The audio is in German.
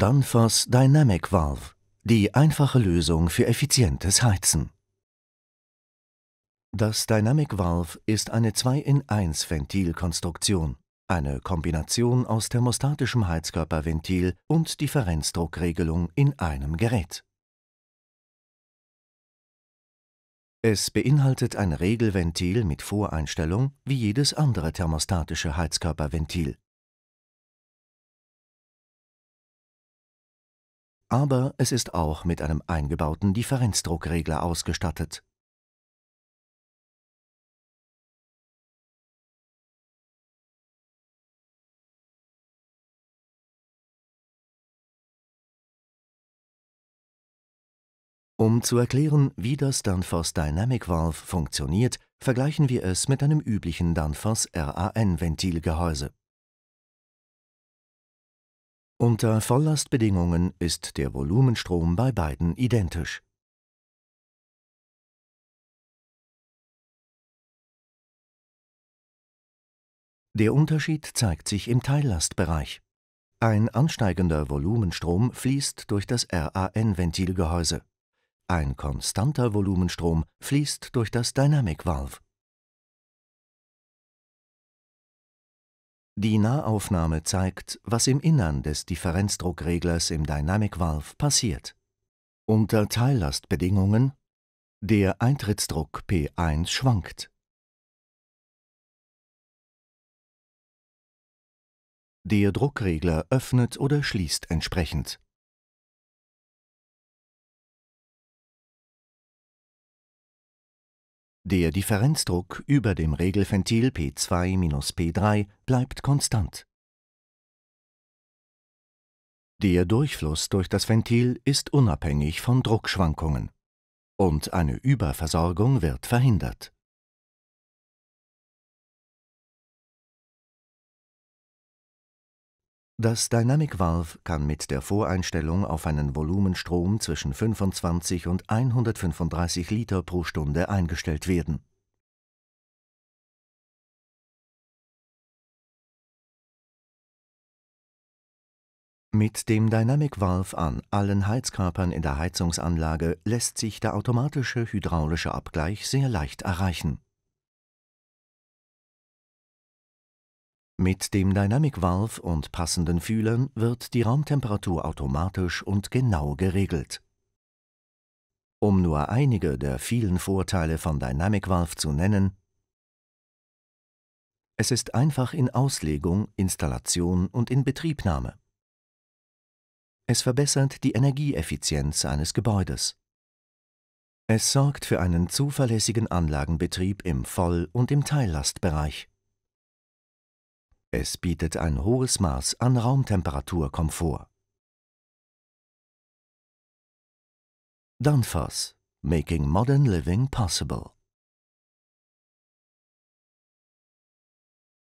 Danfoss Dynamic Valve, die einfache Lösung für effizientes Heizen. Das Dynamic Valve ist eine 2-in-1-Ventilkonstruktion, eine Kombination aus thermostatischem Heizkörperventil und Differenzdruckregelung in einem Gerät. Es beinhaltet ein Regelventil mit Voreinstellung wie jedes andere thermostatische Heizkörperventil aber es ist auch mit einem eingebauten Differenzdruckregler ausgestattet. Um zu erklären, wie das Danfoss Dynamic Valve funktioniert, vergleichen wir es mit einem üblichen Danfoss RAN-Ventilgehäuse. Unter Volllastbedingungen ist der Volumenstrom bei beiden identisch. Der Unterschied zeigt sich im Teillastbereich. Ein ansteigender Volumenstrom fließt durch das RAN-Ventilgehäuse. Ein konstanter Volumenstrom fließt durch das Dynamic Valve. Die Nahaufnahme zeigt, was im Innern des Differenzdruckreglers im Dynamic Valve passiert. Unter Teillastbedingungen der Eintrittsdruck P1 schwankt. Der Druckregler öffnet oder schließt entsprechend. Der Differenzdruck über dem Regelventil P2-P3 bleibt konstant. Der Durchfluss durch das Ventil ist unabhängig von Druckschwankungen und eine Überversorgung wird verhindert Das Dynamic Valve kann mit der Voreinstellung auf einen Volumenstrom zwischen 25 und 135 Liter pro Stunde eingestellt werden. Mit dem Dynamic Valve an allen Heizkörpern in der Heizungsanlage lässt sich der automatische hydraulische Abgleich sehr leicht erreichen Mit dem Dynamic Valve und passenden Fühlern wird die Raumtemperatur automatisch und genau geregelt. Um nur einige der vielen Vorteile von Dynamic Valve zu nennen, es ist einfach in Auslegung, Installation und Inbetriebnahme. Es verbessert die Energieeffizienz eines Gebäudes. Es sorgt für einen zuverlässigen Anlagenbetrieb im Voll- und im Teillastbereich. Es bietet ein hohes Maß an Raumtemperaturkomfort. Danfoss, making modern living possible.